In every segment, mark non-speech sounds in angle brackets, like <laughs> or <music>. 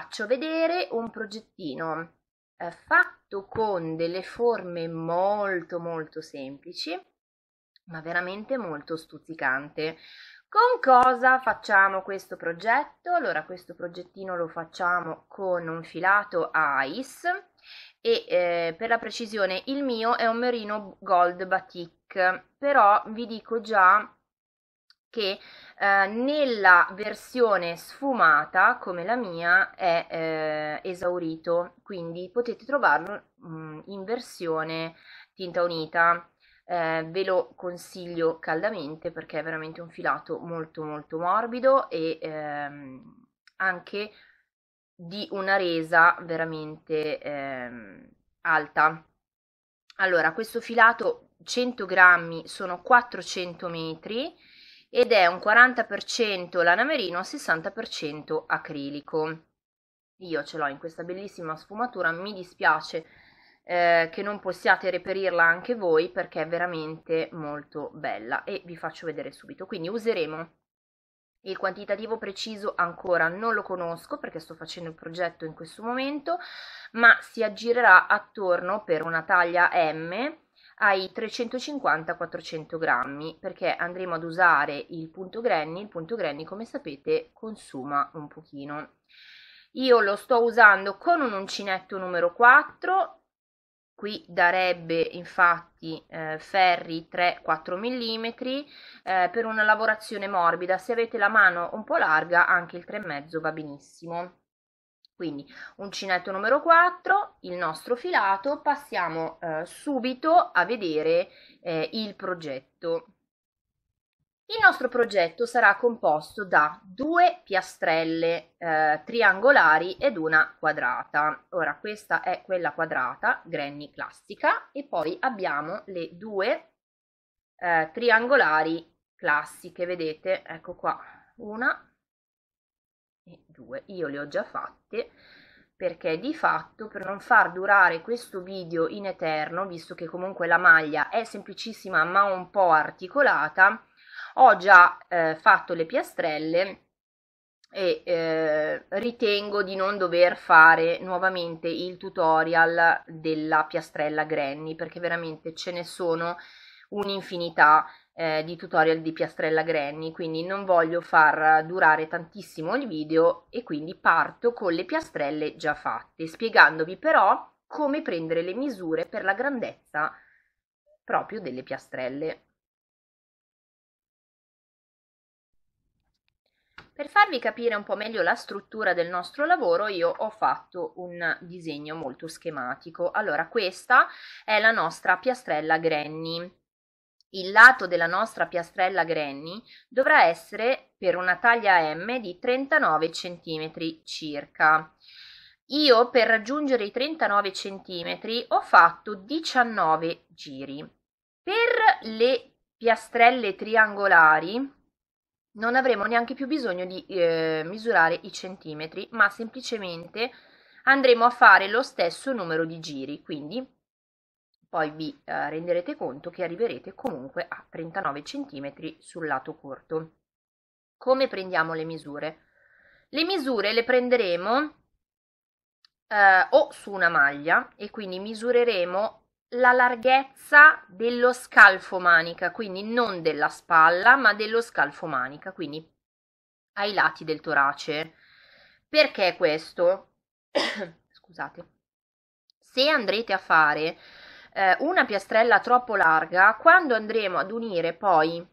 faccio vedere un progettino eh, fatto con delle forme molto molto semplici, ma veramente molto stuzzicante. Con cosa facciamo questo progetto? Allora, questo progettino lo facciamo con un filato ice e eh, per la precisione il mio è un merino gold batik, però vi dico già che eh, nella versione sfumata come la mia è eh, esaurito, quindi potete trovarlo mh, mm, in versione tinta unita. Eh, ve lo consiglio caldamente perché è veramente un filato molto molto morbido e ehm, anche di una resa veramente ehm, alta. Allora, questo filato 100 grammi sono 400 metri, ed è un 40% lana merino, 60% acrilico. Io ce l'ho in questa bellissima sfumatura, mi dispiace eh, che non possiate reperirla anche voi perché è veramente molto bella e vi faccio vedere subito. Quindi useremo il quantitativo preciso ancora non lo conosco perché sto facendo il progetto in questo momento, ma si aggirerà attorno per una taglia M ai 350-400 grammi perché andremo ad usare il punto granny, il punto granny come sapete consuma un pochino. Io lo sto usando con un uncinetto numero 4 qui darebbe infatti eh, ferri 3-4 mm eh, per una lavorazione morbida, se avete la mano un po' larga anche il 3,5 va benissimo. Quindi uncinetto numero 4, il nostro filato, passiamo eh, subito a vedere eh, il progetto. Il nostro progetto sarà composto da due piastrelle eh, triangolari ed una quadrata. Ora questa è quella quadrata, granny classica, e poi abbiamo le due eh, triangolari classiche, vedete, ecco qua, una e 2. Io le ho già fatte perché di fatto per non far durare questo video in eterno, visto che comunque la maglia è semplicissima ma un po' articolata, ho già eh, fatto le piastrelle e eh, ritengo di non dover fare nuovamente il tutorial della piastrella Granny perché veramente ce ne sono un'infinità eh, di tutorial di piastrella granny quindi non voglio far durare tantissimo il video e quindi parto con le piastrelle già fatte spiegandovi però come prendere le misure per la grandezza proprio delle piastrelle Per farvi capire un po' meglio la struttura del nostro lavoro io ho fatto un disegno molto schematico. Allora questa è la nostra piastrella Granny il lato della nostra piastrella Granny dovrà essere per una taglia M di 39 cm circa. Io per raggiungere i 39 cm ho fatto 19 giri. Per le piastrelle triangolari non avremo neanche più bisogno di eh, misurare i centimetri, ma semplicemente andremo a fare lo stesso numero di giri, quindi poi vi eh, renderete conto che arriverete comunque a 39 cm sul lato corto. Come prendiamo le misure? Le misure le prenderemo eh, o su una maglia e quindi misureremo la larghezza dello scalfo manica, quindi non della spalla, ma dello scalfo manica, quindi ai lati del torace. Perché questo? <coughs> Scusate. Se andrete a fare eh, una piastrella troppo larga, quando andremo ad unire poi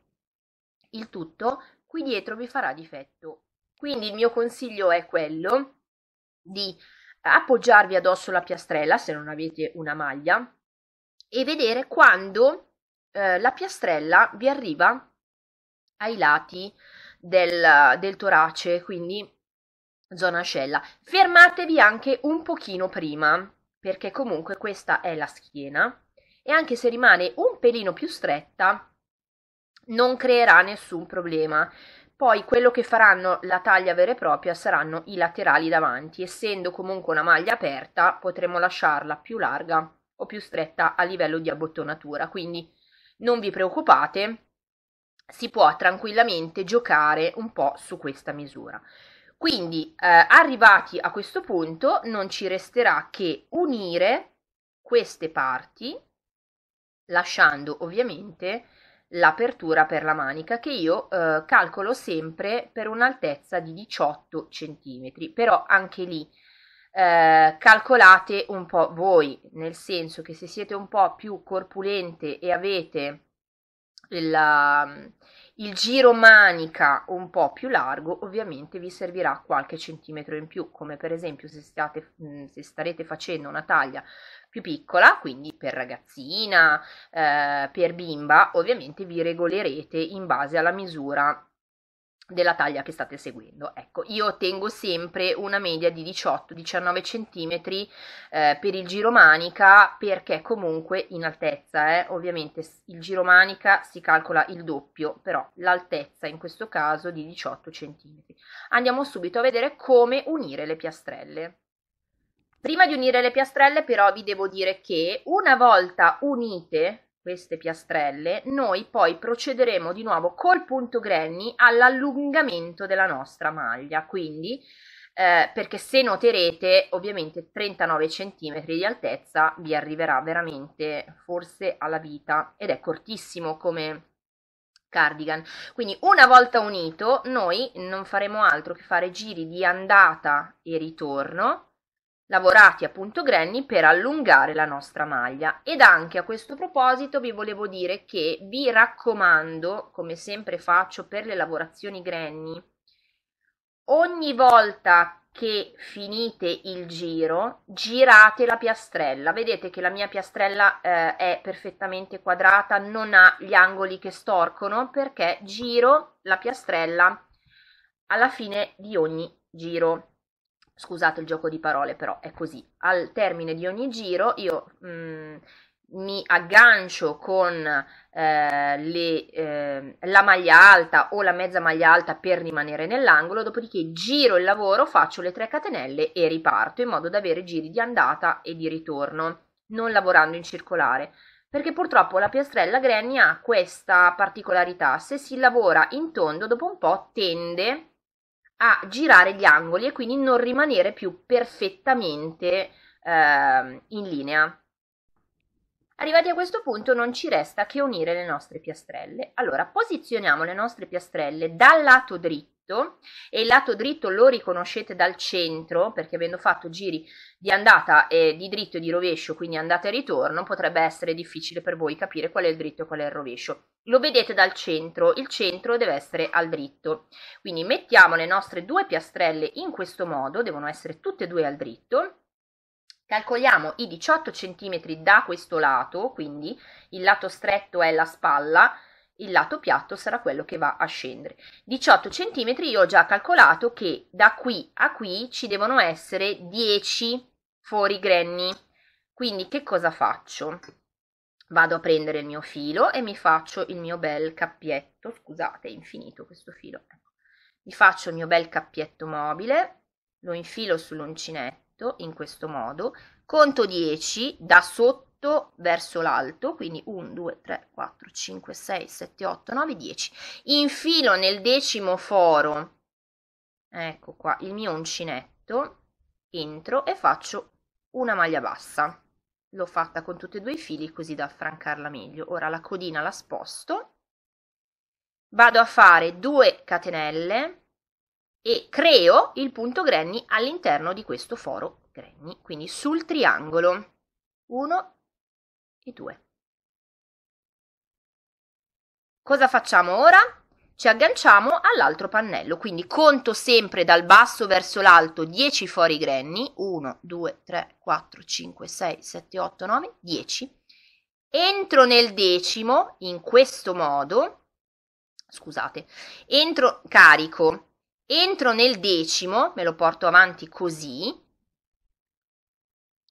il tutto, qui dietro vi farà difetto. Quindi il mio consiglio è quello di appoggiarvi addosso la piastrella se non avete una maglia e vedere quando eh, la piastrella vi arriva ai lati del, del torace, quindi zona ascella. Fermatevi anche un pochino prima perché comunque questa è la schiena e anche se rimane un pelino più stretta non creerà nessun problema. Poi quello che faranno la taglia vera e propria saranno i laterali davanti, essendo comunque una maglia aperta potremo lasciarla più larga o più stretta a livello di abbottonatura, quindi non vi preoccupate, si può tranquillamente giocare un po' su questa misura. Quindi, eh, arrivati a questo punto, non ci resterà che unire queste parti, lasciando ovviamente l'apertura per la manica che io eh, calcolo sempre per un'altezza di 18 cm, però anche lì eh, calcolate un po' voi, nel senso che se siete un po' più corpulente e avete la, il giro manica un po' più largo ovviamente vi servirà qualche centimetro in più come per esempio se, state, mm, se starete facendo una taglia più piccola quindi per ragazzina eh, per bimba ovviamente vi regolerete in base alla misura della taglia che state seguendo. Ecco, io tengo sempre una media di 18-19 cm eh, per il giro manica perché comunque in altezza, eh, ovviamente il giro manica si calcola il doppio, però l'altezza in questo caso di 18 cm. Andiamo subito a vedere come unire le piastrelle. Prima di unire le piastrelle però vi devo dire che una volta unite queste piastrelle, noi poi procederemo di nuovo col punto granny all'allungamento della nostra maglia, quindi eh, perché se noterete ovviamente 39 cm di altezza vi arriverà veramente forse alla vita ed è cortissimo come cardigan. Quindi una volta unito noi non faremo altro che fare giri di andata e ritorno lavorati appunto granny per allungare la nostra maglia ed anche a questo proposito vi volevo dire che vi raccomando come sempre faccio per le lavorazioni granny ogni volta che finite il giro girate la piastrella vedete che la mia piastrella eh, è perfettamente quadrata non ha gli angoli che storcono perché giro la piastrella alla fine di ogni giro Scusate il gioco di parole, però è così. Al termine di ogni giro io mh, mm, mi aggancio con eh, le, eh, la maglia alta o la mezza maglia alta per rimanere nell'angolo, dopodiché giro il lavoro, faccio le tre catenelle e riparto in modo da avere giri di andata e di ritorno, non lavorando in circolare. Perché purtroppo la piastrella granny ha questa particolarità, se si lavora in tondo dopo un po' tende a girare gli angoli e quindi non rimanere più perfettamente eh, in linea. Arrivati a questo punto non ci resta che unire le nostre piastrelle. Allora posizioniamo le nostre piastrelle dal lato dritto dritto e il lato dritto lo riconoscete dal centro perché avendo fatto giri di andata e di dritto e di rovescio, quindi andata e ritorno, potrebbe essere difficile per voi capire qual è il dritto e qual è il rovescio. Lo vedete dal centro, il centro deve essere al dritto. Quindi mettiamo le nostre due piastrelle in questo modo, devono essere tutte e due al dritto. Calcoliamo i 18 cm da questo lato, quindi il lato stretto è la spalla, il lato piatto sarà quello che va a scendere. 18 cm io ho già calcolato che da qui a qui ci devono essere 10 fori grenni. Quindi che cosa faccio? Vado a prendere il mio filo e mi faccio il mio bel cappietto, scusate, è infinito questo filo. Mi faccio il mio bel cappietto mobile, lo infilo sull'uncinetto in questo modo, conto 10 da sotto 8 verso l'alto, quindi 1, 2, 3, 4, 5, 6, 7, 8, 9, 10. Infilo nel decimo foro, ecco qua, il mio uncinetto, entro e faccio una maglia bassa. L'ho fatta con tutti e due i fili così da affrancarla meglio. Ora la codina la sposto, vado a fare 2 catenelle e creo il punto granny all'interno di questo foro granny, quindi sul triangolo. 1, i due. Cosa facciamo ora? Ci agganciamo all'altro pannello, quindi conto sempre dal basso verso l'alto 10 fori grenni, 1, 2, 3, 4, 5, 6, 7, 8, 9, 10. Entro nel decimo in questo modo, scusate, entro, carico, entro nel decimo, me lo porto avanti così,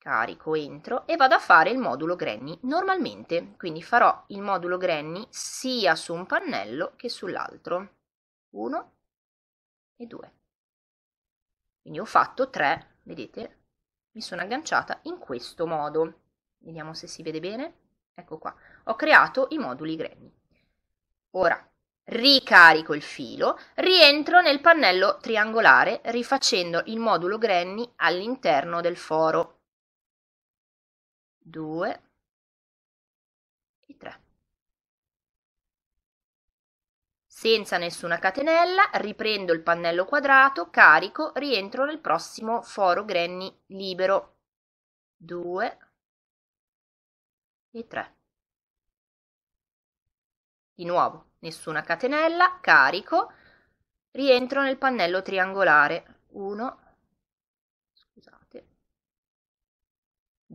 carico, entro e vado a fare il modulo granny normalmente, quindi farò il modulo granny sia su un pannello che sull'altro. 1 e 2. Quindi ho fatto 3, vedete? Mi sono agganciata in questo modo. Vediamo se si vede bene. Ecco qua, ho creato i moduli granny. Ora ricarico il filo, rientro nel pannello triangolare rifacendo il modulo granny all'interno del foro. 2 e 3. Senza nessuna catenella riprendo il pannello quadrato, carico, rientro nel prossimo foro granny libero. 2 e 3. Di nuovo, nessuna catenella, carico, rientro nel pannello triangolare. 1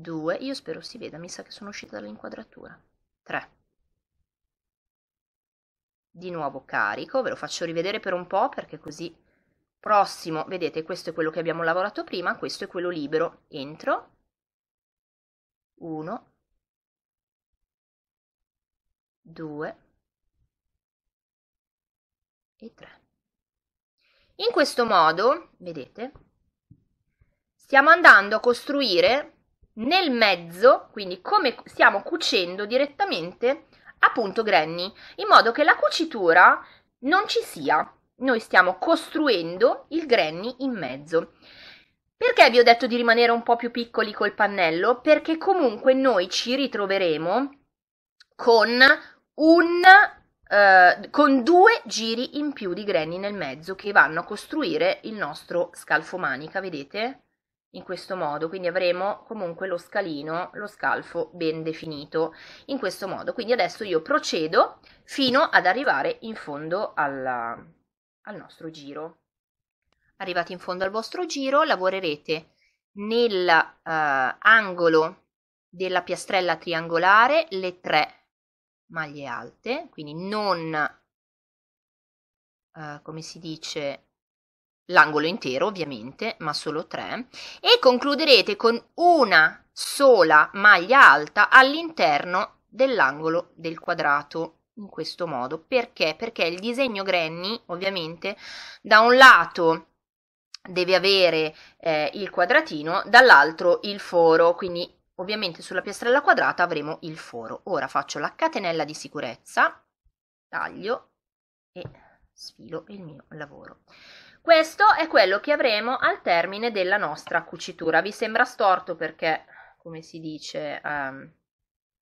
2. Io spero si veda, mi sa che sono uscita dall'inquadratura. 3. Di nuovo carico, ve lo faccio rivedere per un po' perché così prossimo, vedete, questo è quello che abbiamo lavorato prima, questo è quello libero. Entro. 1. 2 e 3. In questo modo, vedete, stiamo andando a costruire nel mezzo, quindi come stiamo cucendo direttamente appunto punto granny, in modo che la cucitura non ci sia. Noi stiamo costruendo il granny in mezzo. Perché vi ho detto di rimanere un po' più piccoli col pannello? Perché comunque noi ci ritroveremo con un Uh, con due giri in più di granny nel mezzo che vanno a costruire il nostro scalfo manica, vedete? in questo modo quindi avremo comunque lo scalino lo scalfo ben definito in questo modo quindi adesso io procedo fino ad arrivare in fondo alla, al nostro giro arrivati in fondo al vostro giro lavorerete nell'angolo eh, uh, della piastrella triangolare le tre maglie alte quindi non uh, come si dice l'angolo intero ovviamente, ma solo tre, e concluderete con una sola maglia alta all'interno dell'angolo del quadrato in questo modo perché perché il disegno granny ovviamente da un lato deve avere eh, il quadratino dall'altro il foro quindi ovviamente sulla piastrella quadrata avremo il foro ora faccio la catenella di sicurezza taglio e sfilo il mio lavoro questo è quello che avremo al termine della nostra cucitura. Vi sembra storto perché, come si dice, um,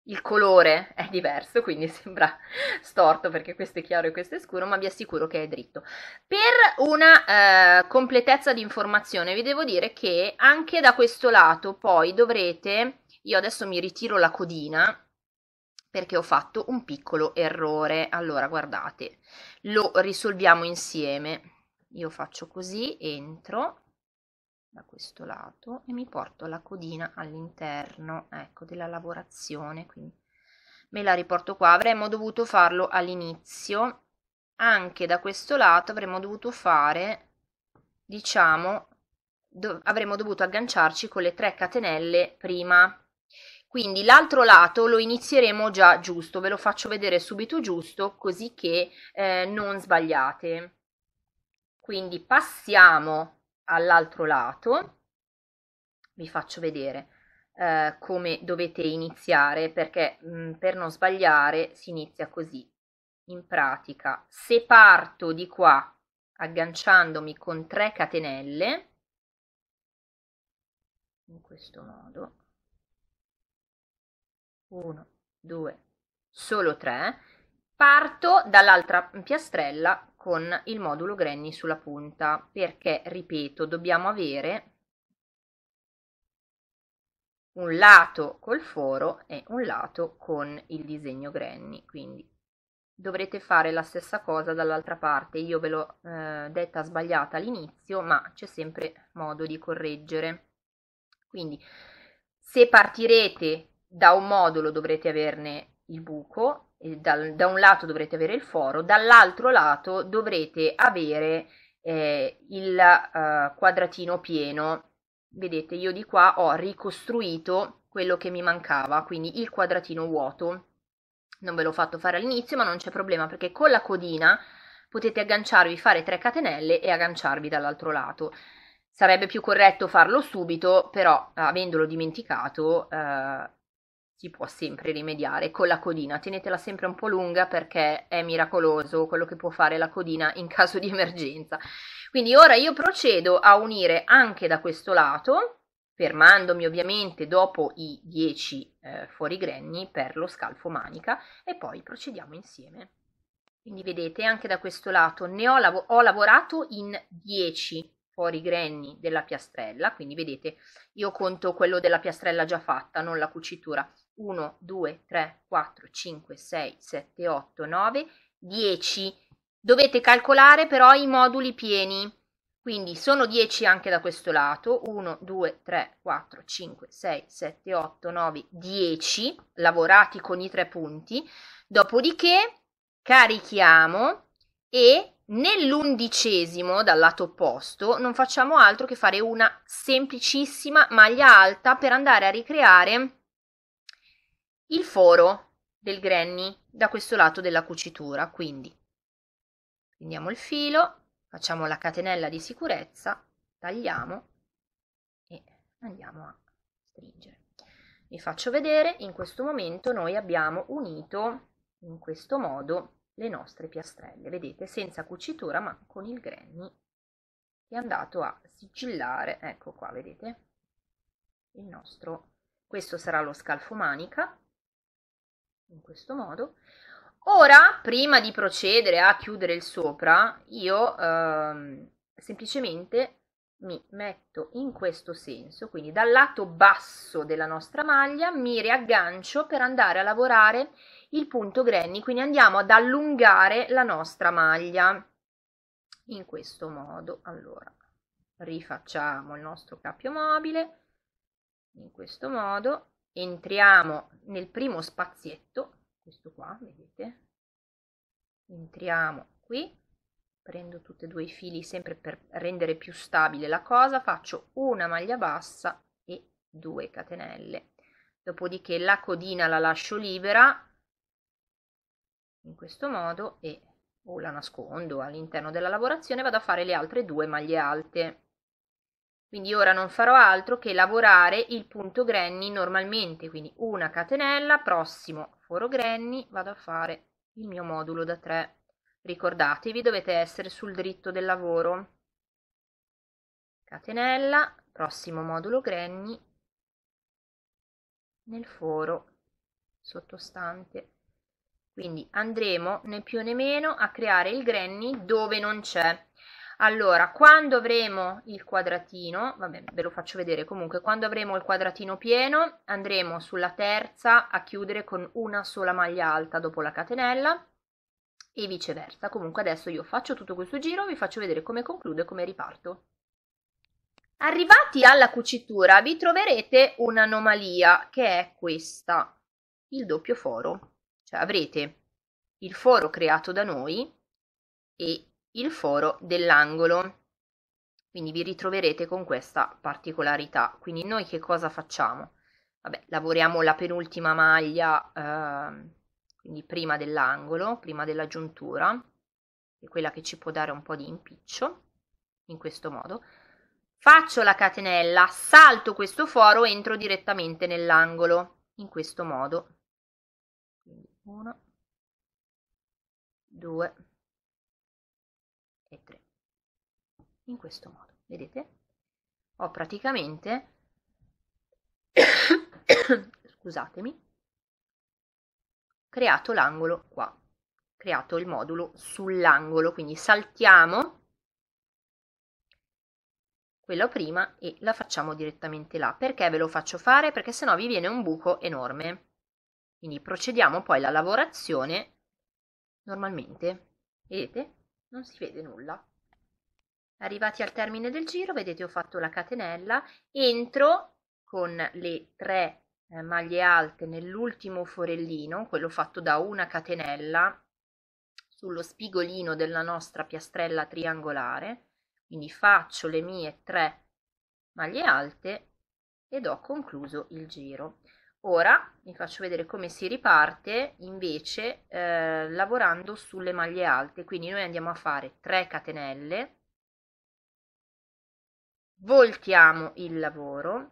il colore è diverso, quindi <laughs> sembra storto perché questo è chiaro e questo è scuro, ma vi assicuro che è dritto. Per una eh, completezza di informazione vi devo dire che anche da questo lato poi dovrete, io adesso mi ritiro la codina perché ho fatto un piccolo errore. Allora, guardate, lo risolviamo insieme io faccio così, entro da questo lato e mi porto la codina all'interno ecco, della lavorazione, quindi me la riporto qua. Avremmo dovuto farlo all'inizio, anche da questo lato avremmo dovuto fare, diciamo, do avremmo dovuto agganciarci con le 3 catenelle prima. Quindi l'altro lato lo inizieremo già giusto, ve lo faccio vedere subito giusto così che eh, non sbagliate. Quindi passiamo all'altro lato, vi faccio vedere eh, come dovete iniziare perché mh, mm, per non sbagliare si inizia così. In pratica, se parto di qua agganciandomi con 3 catenelle, in questo modo, 1, 2, solo 3, parto dall'altra piastrella con il modulo granny sulla punta perché ripeto dobbiamo avere un lato col foro e un lato con il disegno granny quindi dovrete fare la stessa cosa dall'altra parte io ve l'ho eh, detta sbagliata all'inizio ma c'è sempre modo di correggere quindi se partirete da un modulo dovrete averne il buco, dal, da un lato dovrete avere il foro, dall'altro lato dovrete avere eh, il eh, quadratino pieno. Vedete, io di qua ho ricostruito quello che mi mancava, quindi il quadratino vuoto. Non ve l'ho fatto fare all'inizio, ma non c'è problema perché con la codina potete agganciarvi, fare 3 catenelle e agganciarvi dall'altro lato. Sarebbe più corretto farlo subito, però avendolo dimenticato eh, si può sempre rimediare con la codina. Tenetela sempre un po' lunga perché è miracoloso quello che può fare la codina in <laughs> caso di emergenza. Quindi ora io procedo a unire anche da questo lato, fermandomi ovviamente dopo i 10 eh, fuorigrenni per lo scalfo manica e poi procediamo insieme. Quindi vedete anche da questo lato ne ho, lav ho lavorato in 10 fuorigrenni della piastrella, quindi vedete io conto quello della piastrella già fatta, non la cucitura 1, 2, 3, 4, 5, 6, 7, 8, 9, 10. Dovete calcolare però i moduli pieni. Quindi sono 10 anche da questo lato, 1, 2, 3, 4, 5, 6, 7, 8, 9, 10, lavorati con i tre punti, dopodiché carichiamo e nell'undicesimo dal lato opposto non facciamo altro che fare una semplicissima maglia alta per andare a ricreare il foro del granny da questo lato della cucitura quindi prendiamo il filo facciamo la catenella di sicurezza tagliamo e andiamo a stringere vi faccio vedere in questo momento noi abbiamo unito in questo modo le nostre piastrelle vedete senza cucitura ma con il granny è andato a sigillare ecco qua vedete il nostro questo sarà lo scalfo manica in questo modo. Ora, prima di procedere a chiudere il sopra, io ehm, semplicemente mi metto in questo senso, quindi dal lato basso della nostra maglia mi riaggancio per andare a lavorare il punto granny, quindi andiamo ad allungare la nostra maglia in questo modo. Allora, rifacciamo il nostro cappio mobile in questo modo entriamo nel primo spazietto, questo qua, vedete? Entriamo qui, prendo tutti e due i fili sempre per rendere più stabile la cosa, faccio una maglia bassa e 2 catenelle. Dopodiché la codina la lascio libera in questo modo e o la nascondo all'interno della lavorazione vado a fare le altre due maglie alte. Quindi ora non farò altro che lavorare il punto granny normalmente, quindi una catenella, prossimo foro granny, vado a fare il mio modulo da 3. Ricordatevi, dovete essere sul dritto del lavoro. Catenella, prossimo modulo granny, nel foro sottostante. Quindi andremo né più né meno a creare il granny dove non c'è allora, quando avremo il quadratino, vabbè, ve lo faccio vedere comunque, quando avremo il quadratino pieno andremo sulla terza a chiudere con una sola maglia alta dopo la catenella e viceversa. Comunque adesso io faccio tutto questo giro, vi faccio vedere come concludo e come riparto. Arrivati alla cucitura vi troverete un'anomalia che è questa, il doppio foro. Cioè avrete il foro creato da noi e il foro dell'angolo quindi vi ritroverete con questa particolarità quindi noi che cosa facciamo Vabbè, lavoriamo la penultima maglia eh, quindi prima dell'angolo prima della giuntura che è quella che ci può dare un po di impiccio in questo modo faccio la catenella salto questo foro entro direttamente nell'angolo in questo modo 1 2 in questo modo, vedete? Ho praticamente, <coughs> scusatemi, creato l'angolo qua, creato il modulo sull'angolo, quindi saltiamo quella prima e la facciamo direttamente là. Perché ve lo faccio fare? Perché sennò vi viene un buco enorme. Quindi procediamo poi alla lavorazione normalmente. Vedete? Non si vede nulla. Arrivati al termine del giro, vedete ho fatto la catenella, entro con le tre eh, maglie alte nell'ultimo forellino, quello fatto da una catenella sullo spigolino della nostra piastrella triangolare, quindi faccio le mie tre maglie alte ed ho concluso il giro. Ora vi faccio vedere come si riparte invece eh, lavorando sulle maglie alte, quindi noi andiamo a fare 3 catenelle, voltiamo il lavoro.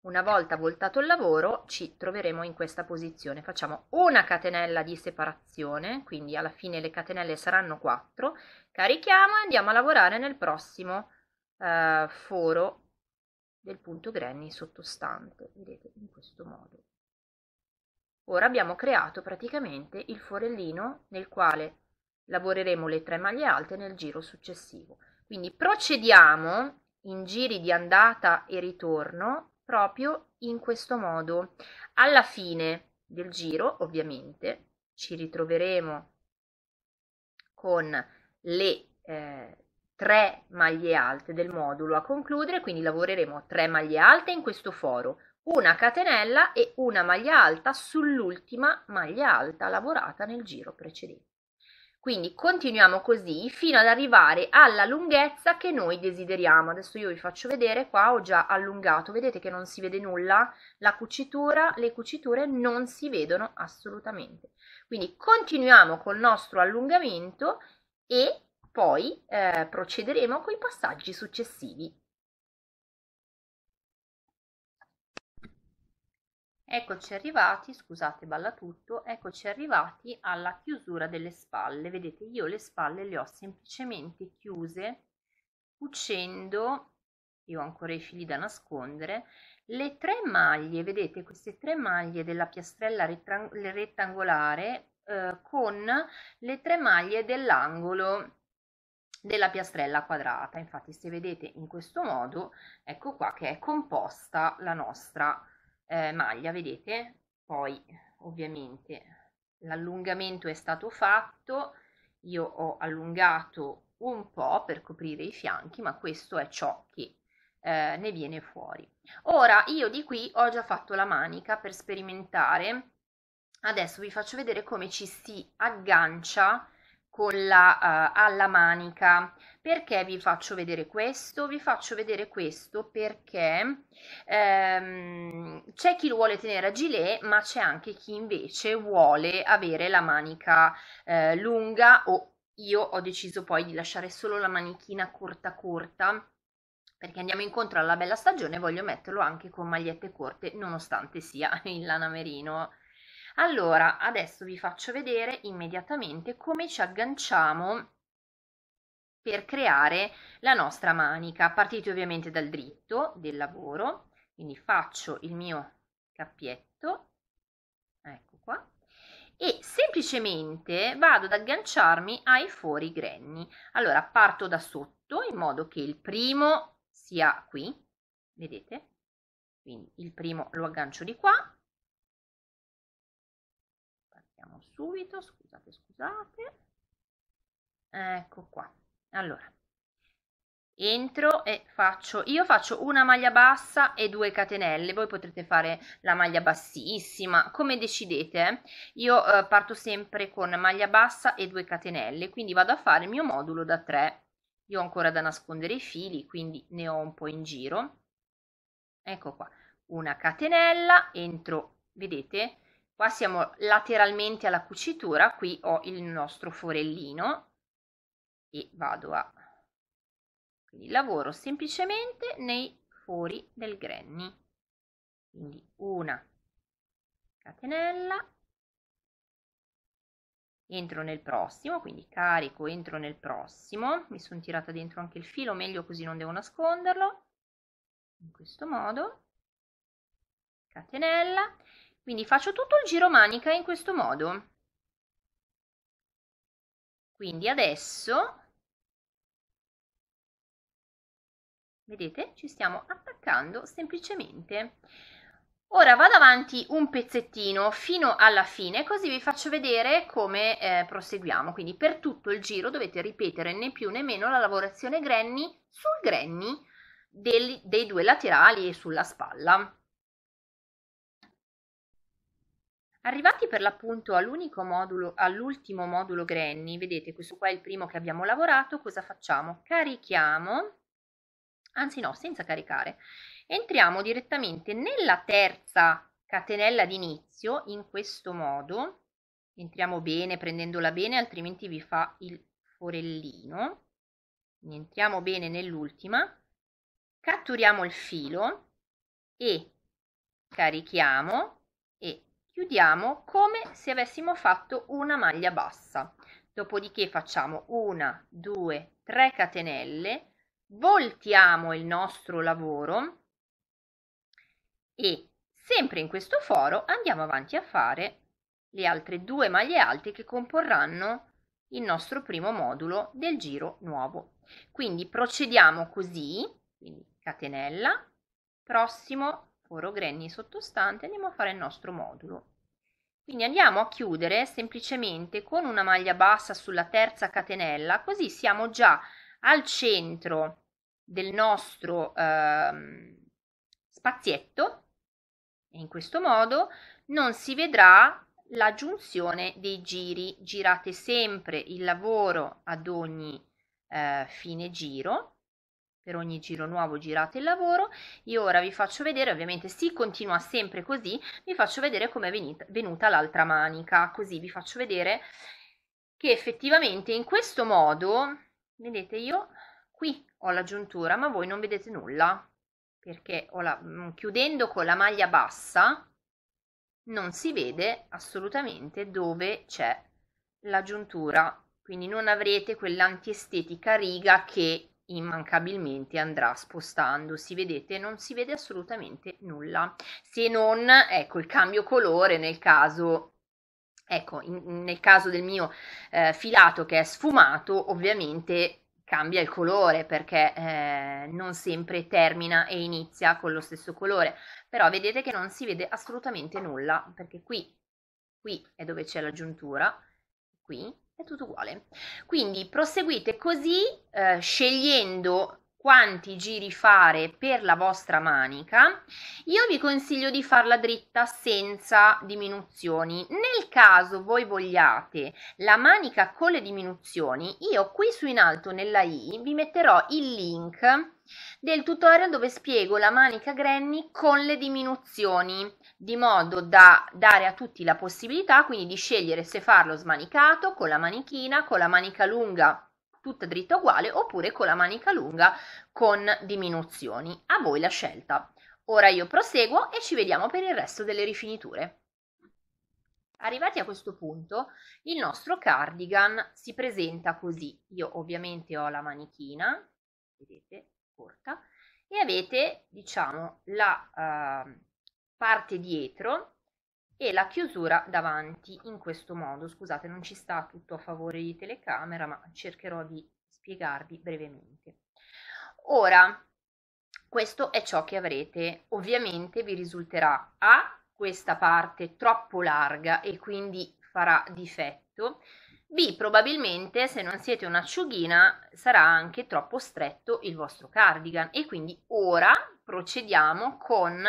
Una volta voltato il lavoro ci troveremo in questa posizione. Facciamo una catenella di separazione, quindi alla fine le catenelle saranno 4. Carichiamo e andiamo a lavorare nel prossimo eh, foro del punto granny sottostante, vedete in questo modo. Ora abbiamo creato praticamente il forellino nel quale lavoreremo le tre maglie alte nel giro successivo. Quindi procediamo in giri di andata e ritorno proprio in questo modo. Alla fine del giro, ovviamente, ci ritroveremo con le eh, tre maglie alte del modulo a concludere, quindi lavoreremo tre maglie alte in questo foro, una catenella e una maglia alta sull'ultima maglia alta lavorata nel giro precedente. Quindi continuiamo così fino ad arrivare alla lunghezza che noi desideriamo. Adesso io vi faccio vedere, qua ho già allungato, vedete che non si vede nulla, la cucitura, le cuciture non si vedono assolutamente. Quindi continuiamo col nostro allungamento e poi eh, procederemo con i passaggi successivi. Eccoci arrivati, scusate balla tutto, eccoci arrivati alla chiusura delle spalle. Vedete, io le spalle le ho semplicemente chiuse cucendo, io ho ancora i fili da nascondere, le tre maglie, vedete queste tre maglie della piastrella rettangolare eh, con le tre maglie dell'angolo della piastrella quadrata. Infatti se vedete in questo modo, ecco qua che è composta la nostra eh, maglia, vedete? Poi ovviamente l'allungamento è stato fatto, io ho allungato un po' per coprire i fianchi, ma questo è ciò che eh, ne viene fuori. Ora io di qui ho già fatto la manica per sperimentare, adesso vi faccio vedere come ci si aggancia con la uh, alla manica perché vi faccio vedere questo vi faccio vedere questo perché ehm, c'è chi lo vuole tenere a gilet ma c'è anche chi invece vuole avere la manica eh, lunga o io ho deciso poi di lasciare solo la manichina corta corta perché andiamo incontro alla bella stagione voglio metterlo anche con magliette corte nonostante sia <laughs> in lana merino allora, adesso vi faccio vedere immediatamente come ci agganciamo per creare la nostra manica. Partite ovviamente dal dritto del lavoro, quindi faccio il mio cappietto, ecco qua, e semplicemente vado ad agganciarmi ai fori grenni. Allora, parto da sotto in modo che il primo sia qui, vedete? Quindi il primo lo aggancio di qua, Vediamo subito, scusate, scusate. Ecco qua. Allora, entro e faccio, io faccio una maglia bassa e due catenelle, voi potrete fare la maglia bassissima, come decidete. Eh? Io eh, parto sempre con maglia bassa e due catenelle, quindi vado a fare il mio modulo da 3. Io ho ancora da nascondere i fili, quindi ne ho un po' in giro. Ecco qua, una catenella, entro, vedete, Qua siamo lateralmente alla cucitura, qui ho il nostro forellino e vado a... Quindi lavoro semplicemente nei fori del granny. Quindi una catenella, entro nel prossimo, quindi carico, entro nel prossimo, mi sono tirata dentro anche il filo, meglio così non devo nasconderlo, in questo modo, catenella, quindi faccio tutto il giro manica in questo modo. Quindi adesso, vedete, ci stiamo attaccando semplicemente. Ora vado avanti un pezzettino fino alla fine, così vi faccio vedere come eh, proseguiamo. Quindi per tutto il giro dovete ripetere né più né meno la lavorazione granny sul granny del, dei due laterali e sulla spalla. Arrivati per l'appunto all'unico modulo, all'ultimo modulo Granny, vedete questo qua è il primo che abbiamo lavorato, cosa facciamo? Carichiamo, anzi no, senza caricare, entriamo direttamente nella terza catenella d'inizio, in questo modo, entriamo bene prendendola bene, altrimenti vi fa il forellino, entriamo bene nell'ultima, catturiamo il filo e carichiamo e chiudiamo come se avessimo fatto una maglia bassa dopodiché facciamo una due tre catenelle voltiamo il nostro lavoro e sempre in questo foro andiamo avanti a fare le altre due maglie alte che comporranno il nostro primo modulo del giro nuovo quindi procediamo così quindi catenella prossimo o grenni sottostante andiamo a fare il nostro modulo. Quindi andiamo a chiudere semplicemente con una maglia bassa sulla terza catenella, così siamo già al centro del nostro ehm, spazietto e in questo modo non si vedrà la giunzione dei giri. Girate sempre il lavoro ad ogni eh, fine giro per ogni giro nuovo girate il lavoro. Io ora vi faccio vedere, ovviamente si continua sempre così, vi faccio vedere come è venuta l'altra manica, così vi faccio vedere che effettivamente in questo modo, vedete io qui ho la giuntura ma voi non vedete nulla perché la, mm, chiudendo con la maglia bassa non si vede assolutamente dove c'è la giuntura quindi non avrete quell'antiestetica riga che immancabilmente andrà spostandosi vedete non si vede assolutamente nulla se non ecco il cambio colore nel caso ecco in, nel caso del mio eh, filato che è sfumato ovviamente cambia il colore perché eh, non sempre termina e inizia con lo stesso colore però vedete che non si vede assolutamente nulla perché qui qui è dove c'è l'aggiuntura qui è tutto uguale. Quindi proseguite così eh, scegliendo quanti giri fare per la vostra manica, io vi consiglio di farla dritta senza diminuzioni. Nel caso voi vogliate la manica con le diminuzioni, io qui su in alto nella i vi metterò il link del tutorial dove spiego la manica granny con le diminuzioni di modo da dare a tutti la possibilità quindi di scegliere se farlo smanicato con la manichina con la manica lunga tutta dritta uguale oppure con la manica lunga con diminuzioni. A voi la scelta. Ora io proseguo e ci vediamo per il resto delle rifiniture. Arrivati a questo punto, il nostro cardigan si presenta così. Io ovviamente ho la manichina, vedete, corta, e avete, diciamo, la uh, parte dietro e la chiusura davanti in questo modo. Scusate, non ci sta tutto a favore di telecamera, ma cercherò di spiegarvi brevemente. Ora, questo è ciò che avrete. Ovviamente vi risulterà A, questa parte troppo larga e quindi farà difetto, B probabilmente se non siete un'acciughina sarà anche troppo stretto il vostro cardigan e quindi ora procediamo con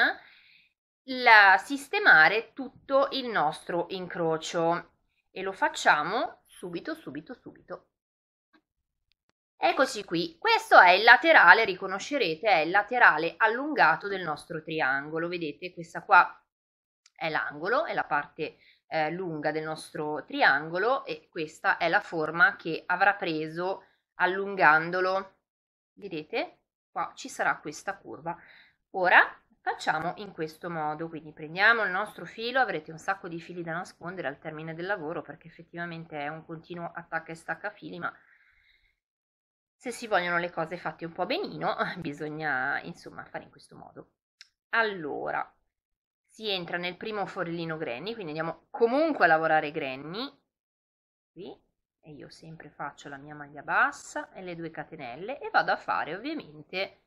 la, sistemare tutto il nostro incrocio e lo facciamo subito, subito, subito. Eccoci qui, questo è il laterale, riconoscerete, è il laterale allungato del nostro triangolo, vedete questa qua è l'angolo, è la parte eh, lunga del nostro triangolo e questa è la forma che avrà preso allungandolo, vedete? Qua ci sarà questa curva. Ora Facciamo in questo modo, quindi prendiamo il nostro filo, avrete un sacco di fili da nascondere al termine del lavoro perché effettivamente è un continuo attacca e stacca fili, ma se si vogliono le cose fatte un po' benino <laughs> bisogna insomma fare in questo modo. Allora, si entra nel primo forellino granny, quindi andiamo comunque a lavorare granny, qui, e io sempre faccio la mia maglia bassa e le due catenelle e vado a fare ovviamente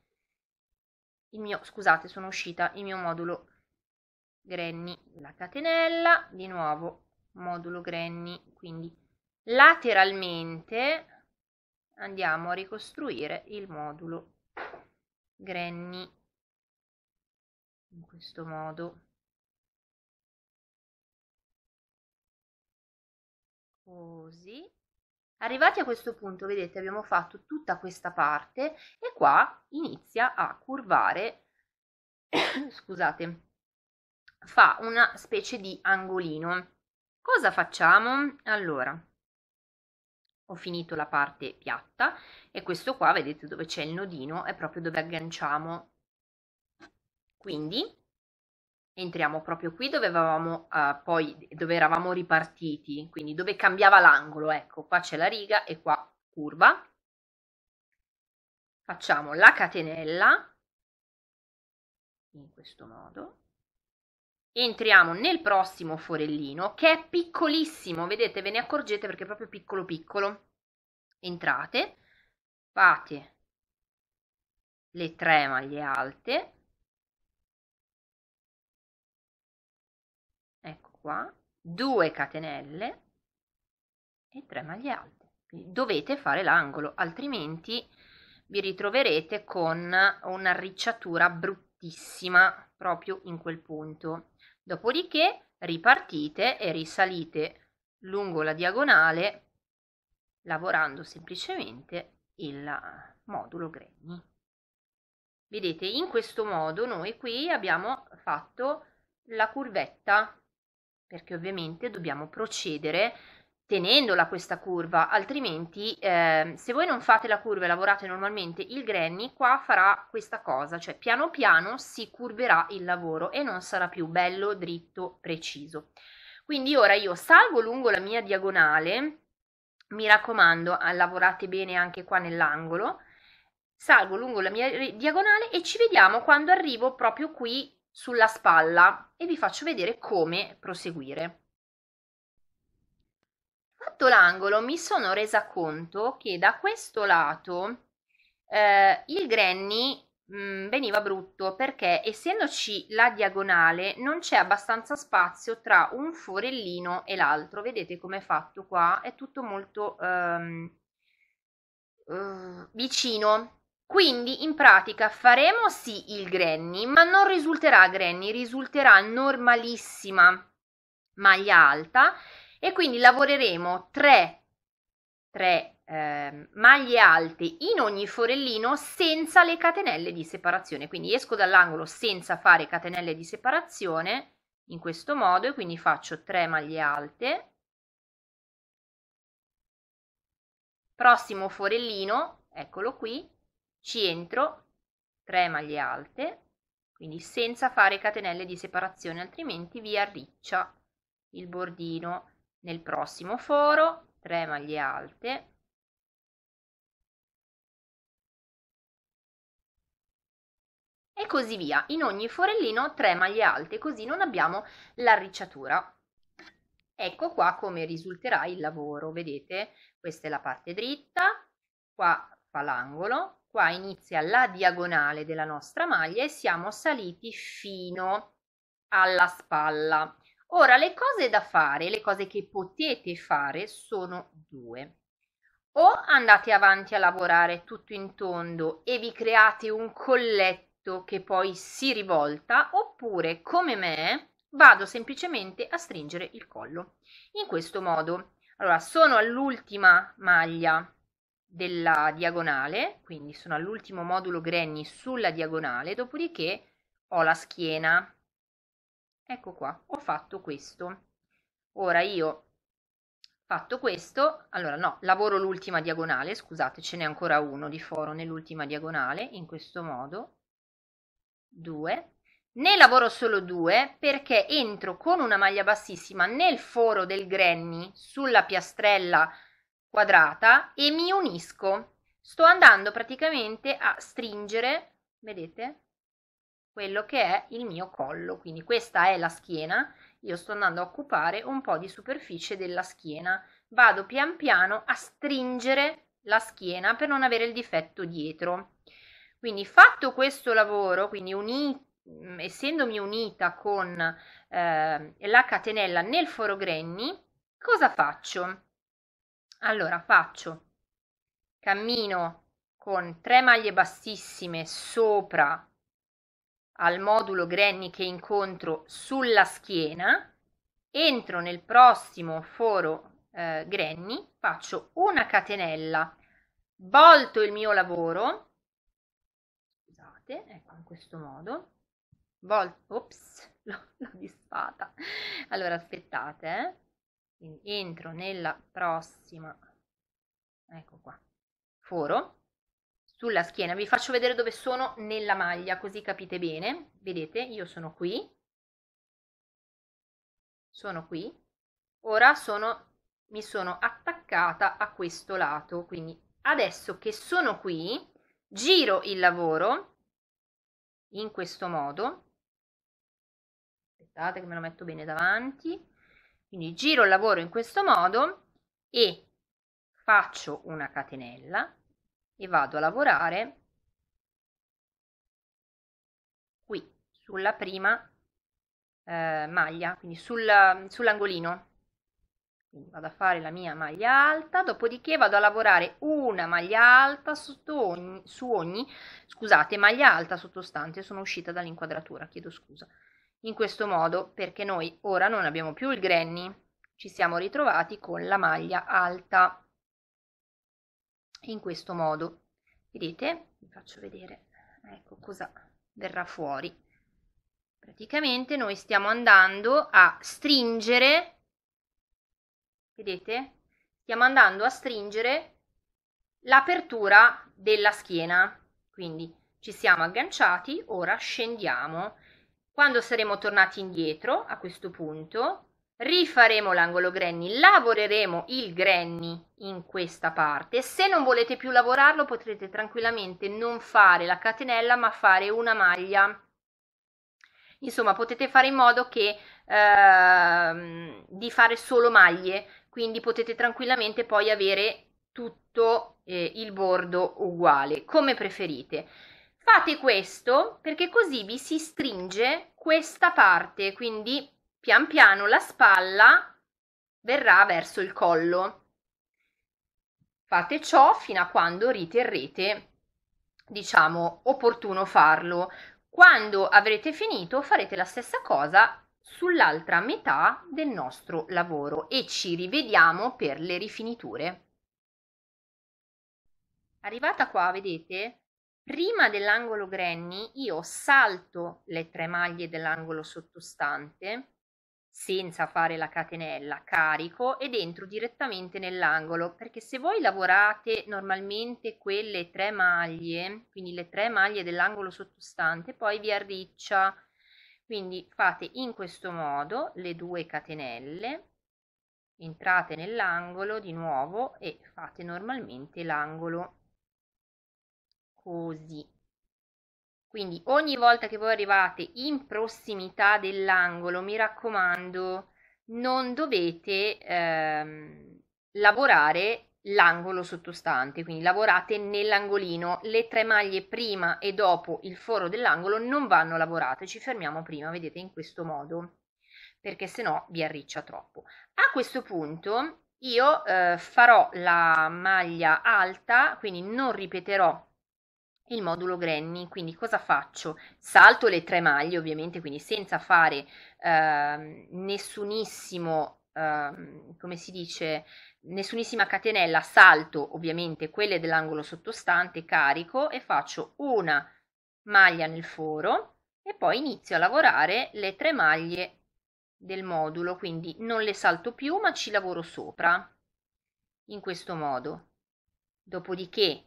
il mio, scusate, sono uscita, il mio modulo granny, la catenella, di nuovo modulo granny, quindi lateralmente andiamo a ricostruire il modulo granny in questo modo. Così. Arrivati a questo punto, vedete, abbiamo fatto tutta questa parte e qua inizia a curvare, <coughs> scusate, fa una specie di angolino. Cosa facciamo? Allora, ho finito la parte piatta e questo qua, vedete dove c'è il nodino, è proprio dove agganciamo. Quindi entriamo proprio qui dove avevamo uh, poi dove eravamo ripartiti quindi dove cambiava l'angolo ecco qua c'è la riga e qua curva facciamo la catenella in questo modo entriamo nel prossimo forellino che è piccolissimo vedete ve ne accorgete perché è proprio piccolo piccolo entrate fate le tre maglie alte qua 2 catenelle e 3 maglie alte Quindi dovete fare l'angolo altrimenti vi ritroverete con un'arricciatura bruttissima proprio in quel punto dopodiché ripartite e risalite lungo la diagonale lavorando semplicemente il modulo granny vedete in questo modo noi qui abbiamo fatto la curvetta perché ovviamente dobbiamo procedere tenendola questa curva, altrimenti eh, se voi non fate la curva e lavorate normalmente il granny qua farà questa cosa, cioè piano piano si curverà il lavoro e non sarà più bello, dritto, preciso. Quindi ora io salgo lungo la mia diagonale, mi raccomando lavorate bene anche qua nell'angolo, salgo lungo la mia eh, diagonale e ci vediamo quando arrivo proprio qui sulla spalla e vi faccio vedere come proseguire. Fatto l'angolo mi sono resa conto che da questo lato eh, il granny mh, mm, veniva brutto perché essendoci la diagonale non c'è abbastanza spazio tra un forellino e l'altro. Vedete come è fatto qua? È tutto molto ehm, eh, vicino quindi in pratica faremo sì il granny, ma non risulterà granny, risulterà normalissima maglia alta e quindi lavoreremo 3, 3 eh, maglie alte in ogni forellino senza le catenelle di separazione. Quindi esco dall'angolo senza fare catenelle di separazione in questo modo e quindi faccio 3 maglie alte. Prossimo forellino, eccolo qui, ci entro 3 maglie alte quindi senza fare catenelle di separazione altrimenti vi arriccia il bordino nel prossimo foro 3 maglie alte e così via in ogni forellino 3 maglie alte così non abbiamo l'arricciatura ecco qua come risulterà il lavoro vedete questa è la parte dritta qua fa l'angolo qua inizia la diagonale della nostra maglia e siamo saliti fino alla spalla. Ora le cose da fare, le cose che potete fare sono due. O andate avanti a lavorare tutto in tondo e vi create un colletto che poi si rivolta, oppure come me vado semplicemente a stringere il collo. In questo modo. Allora, sono all'ultima maglia della diagonale, quindi sono all'ultimo modulo granny sulla diagonale, dopodiché ho la schiena. Ecco qua, ho fatto questo. Ora io fatto questo, allora no, lavoro l'ultima diagonale, scusate, ce n'è ancora uno di foro nell'ultima diagonale, in questo modo, due, ne lavoro solo due perché entro con una maglia bassissima nel foro del granny sulla piastrella quadrata e mi unisco. Sto andando praticamente a stringere, vedete, quello che è il mio collo. Quindi questa è la schiena, io sto andando a occupare un po' di superficie della schiena. Vado pian piano a stringere la schiena per non avere il difetto dietro. Quindi fatto questo lavoro, quindi unito mm, essendomi unita con eh, la catenella nel foro granny, cosa faccio? Allora faccio cammino con tre maglie bassissime sopra al modulo granny che incontro sulla schiena, entro nel prossimo foro eh, granny, faccio una catenella, volto il mio lavoro, scusate, ecco in questo modo, volto, ops, <laughs> l'ho disfata, allora aspettate, eh. Quindi entro nella prossima, ecco qua, foro, sulla schiena, vi faccio vedere dove sono nella maglia così capite bene, vedete io sono qui, sono qui, ora sono, mi sono attaccata a questo lato, quindi adesso che sono qui giro il lavoro in questo modo, aspettate che me lo metto bene davanti, quindi giro il lavoro in questo modo e faccio una catenella e vado a lavorare qui sulla prima eh, maglia, quindi sul, sull'angolino. Quindi vado a fare la mia maglia alta, dopodiché vado a lavorare una maglia alta sotto ogni, su ogni, scusate, maglia alta sottostante, sono uscita dall'inquadratura, chiedo scusa. In questo modo, perché noi ora non abbiamo più il granny, ci siamo ritrovati con la maglia alta. In questo modo, vedete, vi faccio vedere, ecco cosa verrà fuori. Praticamente noi stiamo andando a stringere, vedete, stiamo andando a stringere l'apertura della schiena. Quindi ci siamo agganciati, ora scendiamo quando saremo tornati indietro, a questo punto, rifaremo l'angolo granny, lavoreremo il granny in questa parte. Se non volete più lavorarlo potrete tranquillamente non fare la catenella ma fare una maglia. Insomma potete fare in modo che ehm, di fare solo maglie, quindi potete tranquillamente poi avere tutto eh, il bordo uguale, come preferite. Fate questo perché così vi si stringe questa parte, quindi pian piano la spalla verrà verso il collo. Fate ciò fino a quando riterrete, diciamo, opportuno farlo. Quando avrete finito farete la stessa cosa sull'altra metà del nostro lavoro e ci rivediamo per le rifiniture. Arrivata qua, vedete, Prima dell'angolo granny io salto le tre maglie dell'angolo sottostante senza fare la catenella, carico ed entro direttamente nell'angolo perché se voi lavorate normalmente quelle tre maglie, quindi le tre maglie dell'angolo sottostante, poi vi arriccia. Quindi fate in questo modo le due catenelle, entrate nell'angolo di nuovo e fate normalmente l'angolo così. Quindi ogni volta che voi arrivate in prossimità dell'angolo, mi raccomando, non dovete ehm, lavorare l'angolo sottostante, quindi lavorate nell'angolino, le tre maglie prima e dopo il foro dell'angolo non vanno lavorate, ci fermiamo prima, vedete in questo modo, perché sennò vi arriccia troppo. A questo punto io eh, farò la maglia alta, quindi non ripeterò il modulo granny quindi cosa faccio salto le tre maglie ovviamente quindi senza fare eh, nessunissimo Uh, come si dice, nessunissima catenella, salto ovviamente quelle dell'angolo sottostante, carico e faccio una maglia nel foro e poi inizio a lavorare le tre maglie del modulo, quindi non le salto più ma ci lavoro sopra in questo modo. Dopodiché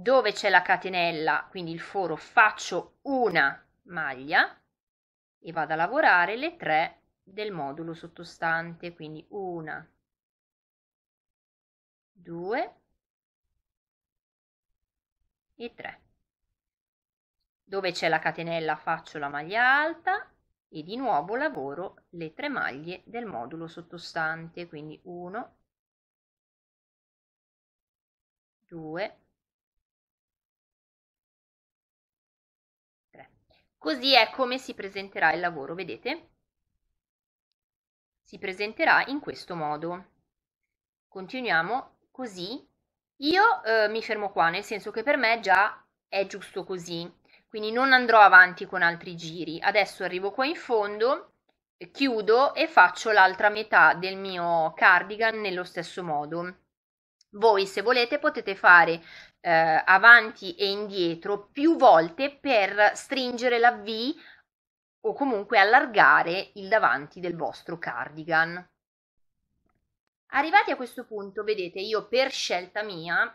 dove c'è la catenella, quindi il foro, faccio una maglia e vado a lavorare le tre del modulo sottostante, quindi una, due e tre. Dove c'è la catenella faccio la maglia alta e di nuovo lavoro le tre maglie del modulo sottostante, quindi 1, 2 Così è come si presenterà il lavoro, vedete? Si presenterà in questo modo. Continuiamo così. Io eh, mi fermo qua, nel senso che per me già è giusto così. Quindi non andrò avanti con altri giri. Adesso arrivo qua in fondo, chiudo e faccio l'altra metà del mio cardigan nello stesso modo. Voi se volete potete fare eh, avanti e indietro più volte per stringere la V o comunque allargare il davanti del vostro cardigan. Arrivati a questo punto, vedete, io per scelta mia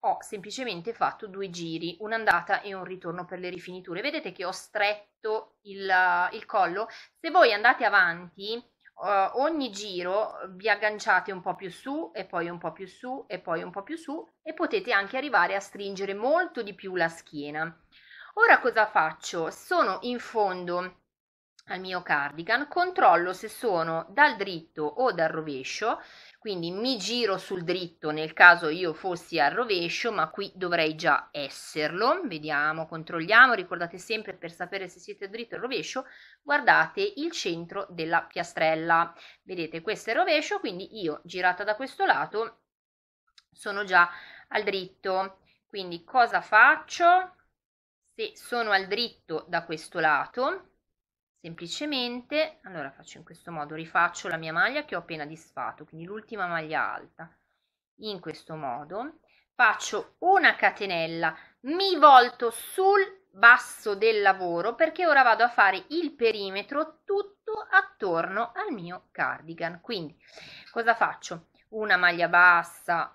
ho semplicemente fatto due giri, un'andata e un ritorno per le rifiniture. Vedete che ho stretto il, il collo? Se voi andate avanti, Uh, ogni giro vi agganciate un po' più su e poi un po' più su e poi un po' più su e potete anche arrivare a stringere molto di più la schiena. Ora cosa faccio? Sono in fondo al mio cardigan, controllo se sono dal dritto o dal rovescio quindi mi giro sul dritto nel caso io fossi al rovescio ma qui dovrei già esserlo vediamo controlliamo ricordate sempre per sapere se siete dritto o rovescio guardate il centro della piastrella vedete questo è il rovescio quindi io girata da questo lato sono già al dritto quindi cosa faccio se sono al dritto da questo lato semplicemente allora faccio in questo modo rifaccio la mia maglia che ho appena disfatto quindi l'ultima maglia alta in questo modo faccio una catenella mi volto sul basso del lavoro perché ora vado a fare il perimetro tutto attorno al mio cardigan quindi cosa faccio una maglia bassa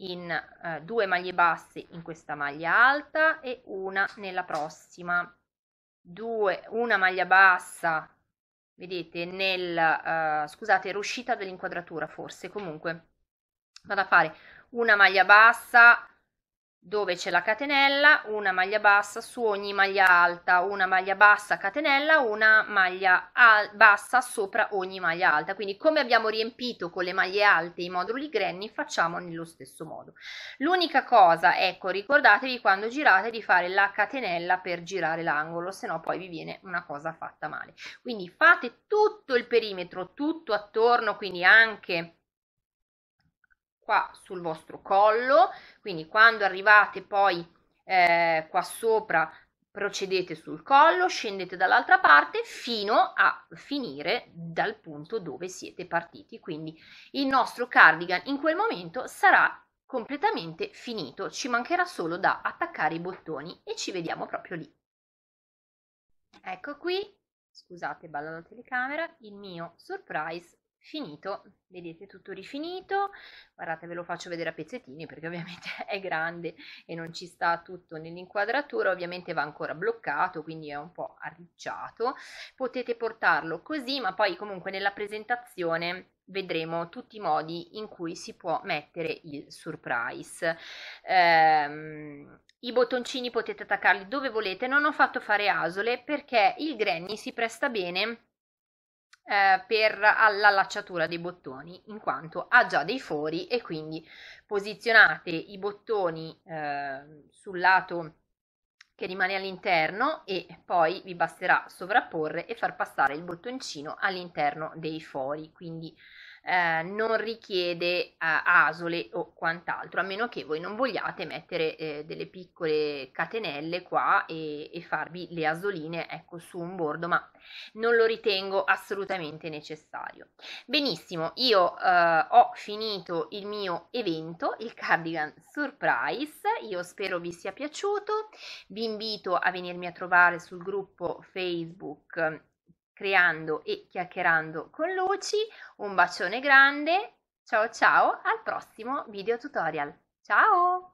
in eh, due maglie basse in questa maglia alta e una nella prossima due, una maglia bassa, vedete, nel, uh, scusate, era uscita dall'inquadratura forse, comunque vado a fare una maglia bassa dove c'è la catenella, una maglia bassa su ogni maglia alta, una maglia bassa catenella, una maglia bassa sopra ogni maglia alta. Quindi come abbiamo riempito con le maglie alte i moduli granny, facciamo nello stesso modo. L'unica cosa, ecco, ricordatevi quando girate di fare la catenella per girare l'angolo, se no poi vi viene una cosa fatta male. Quindi fate tutto il perimetro, tutto attorno, quindi anche qua sul vostro collo, quindi quando arrivate poi eh, qua sopra procedete sul collo, scendete dall'altra parte fino a finire dal punto dove siete partiti, quindi il nostro cardigan in quel momento sarà completamente finito, ci mancherà solo da attaccare i bottoni e ci vediamo proprio lì. Ecco qui, scusate, balla la telecamera, il mio surprise finito vedete tutto rifinito guardate ve lo faccio vedere a pezzettini perché ovviamente <laughs> è grande e non ci sta tutto nell'inquadratura ovviamente va ancora bloccato quindi è un po' arricciato potete portarlo così ma poi comunque nella presentazione vedremo tutti i modi in cui si può mettere il surprise ehm, i bottoncini potete attaccarli dove volete non ho fatto fare asole perché il granny si presta bene eh, per l'allacciatura dei bottoni in quanto ha già dei fori e quindi posizionate i bottoni eh, sul lato che rimane all'interno e poi vi basterà sovrapporre e far passare il bottoncino all'interno dei fori quindi eh, non richiede eh, asole o quant'altro, a meno che voi non vogliate mettere eh, delle piccole catenelle qua e, e farvi le asoline ecco, su un bordo, ma non lo ritengo assolutamente necessario. Benissimo, io eh, ho finito il mio evento, il cardigan surprise, io spero vi sia piaciuto, vi invito a venirmi a trovare sul gruppo Facebook creando e chiacchierando con Luci. Un bacione grande, ciao ciao, al prossimo video tutorial. Ciao!